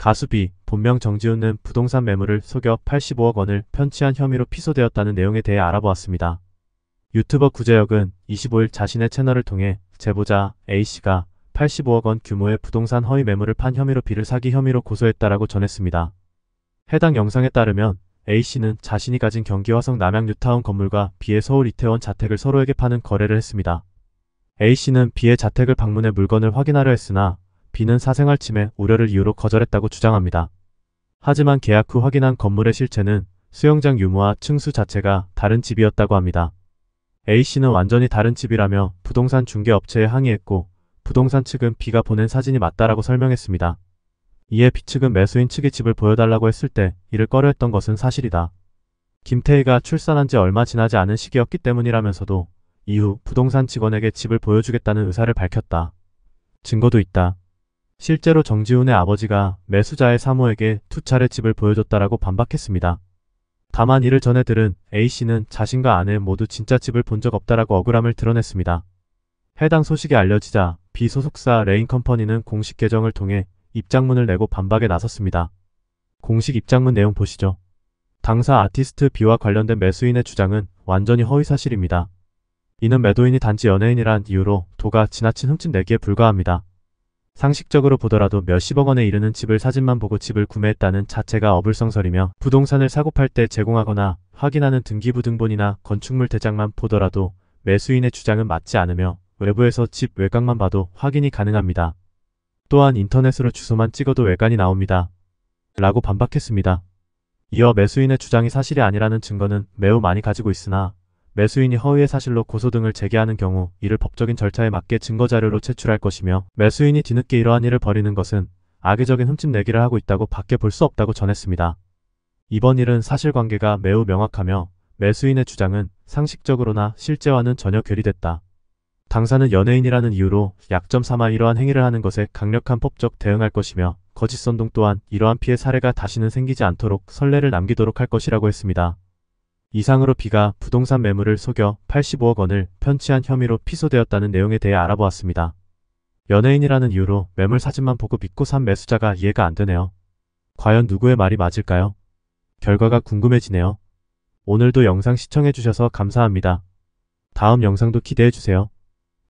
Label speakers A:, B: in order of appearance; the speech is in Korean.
A: 가수 B, 본명 정지훈은 부동산 매물을 속여 85억 원을 편취한 혐의로 피소되었다는 내용에 대해 알아보았습니다. 유튜버 구재혁은 25일 자신의 채널을 통해 제보자 A씨가 85억 원 규모의 부동산 허위 매물을 판 혐의로 B를 사기 혐의로 고소했다라고 전했습니다. 해당 영상에 따르면 A씨는 자신이 가진 경기 화성 남양 뉴타운 건물과 B의 서울 이태원 자택을 서로에게 파는 거래를 했습니다. A씨는 B의 자택을 방문해 물건을 확인하려 했으나 B는 사생활 침해 우려를 이유로 거절했다고 주장합니다. 하지만 계약 후 확인한 건물의 실체는 수영장 유무와 층수 자체가 다른 집이었다고 합니다. A씨는 완전히 다른 집이라며 부동산 중개업체에 항의했고 부동산 측은 B가 보낸 사진이 맞다라고 설명했습니다. 이에 B 측은 매수인 측이 집을 보여달라고 했을 때 이를 꺼려했던 것은 사실이다. 김태희가 출산한 지 얼마 지나지 않은 시기였기 때문이라면서도 이후 부동산 직원에게 집을 보여주겠다는 의사를 밝혔다. 증거도 있다. 실제로 정지훈의 아버지가 매수자의 사모에게 투차례 집을 보여줬다라고 반박했습니다. 다만 이를 전해 들은 A씨는 자신과 아내 모두 진짜 집을 본 적 없다라고 억울함을 드러냈습니다. 해당 소식이 알려지자 B 소속사 레인컴퍼니는 공식 계정을 통해 입장문을 내고 반박에 나섰습니다. 공식 입장문 내용 보시죠. 당사 아티스트 B와 관련된 매수인의 주장은 완전히 허위사실입니다. 이는 매도인이 단지 연예인이란 이유로 도가 지나친 흠집 내기에 불과합니다. 상식적으로 보더라도 몇십억 원에 이르는 집을 사진만 보고 집을 구매했다는 자체가 어불성설이며 부동산을 사고 팔 때 제공하거나 확인하는 등기부등본이나 건축물 대장만 보더라도 매수인의 주장은 맞지 않으며 외부에서 집 외곽만 봐도 확인이 가능합니다. 또한 인터넷으로 주소만 찍어도 외관이 나옵니다. 라고 반박했습니다. 이어 매수인의 주장이 사실이 아니라는 증거는 매우 많이 가지고 있으나 매수인이 허위의 사실로 고소 등을 제기하는 경우 이를 법적인 절차에 맞게 증거자료로 제출할 것이며 매수인이 뒤늦게 이러한 일을 벌이는 것은 악의적인 흠집 내기를 하고 있다고 밖에 볼 수 없다고 전했습니다. 이번 일은 사실관계가 매우 명확하며 매수인의 주장은 상식적으로나 실제와는 전혀 괴리됐다. 당사는 연예인이라는 이유로 약점 삼아 이러한 행위를 하는 것에 강력한 법적 대응할 것이며 거짓 선동 또한 이러한 피해 사례가 다시는 생기지 않도록 선례를 남기도록 할 것이라고 했습니다. 이상으로 B가 부동산 매물을 속여 85억 원을 편취한 혐의로 피소되었다는 내용에 대해 알아보았습니다. 연예인이라는 이유로 매물 사진만 보고 믿고 산 매수자가 이해가 안 되네요. 과연 누구의 말이 맞을까요? 결과가 궁금해지네요. 오늘도 영상 시청해주셔서 감사합니다. 다음 영상도 기대해주세요.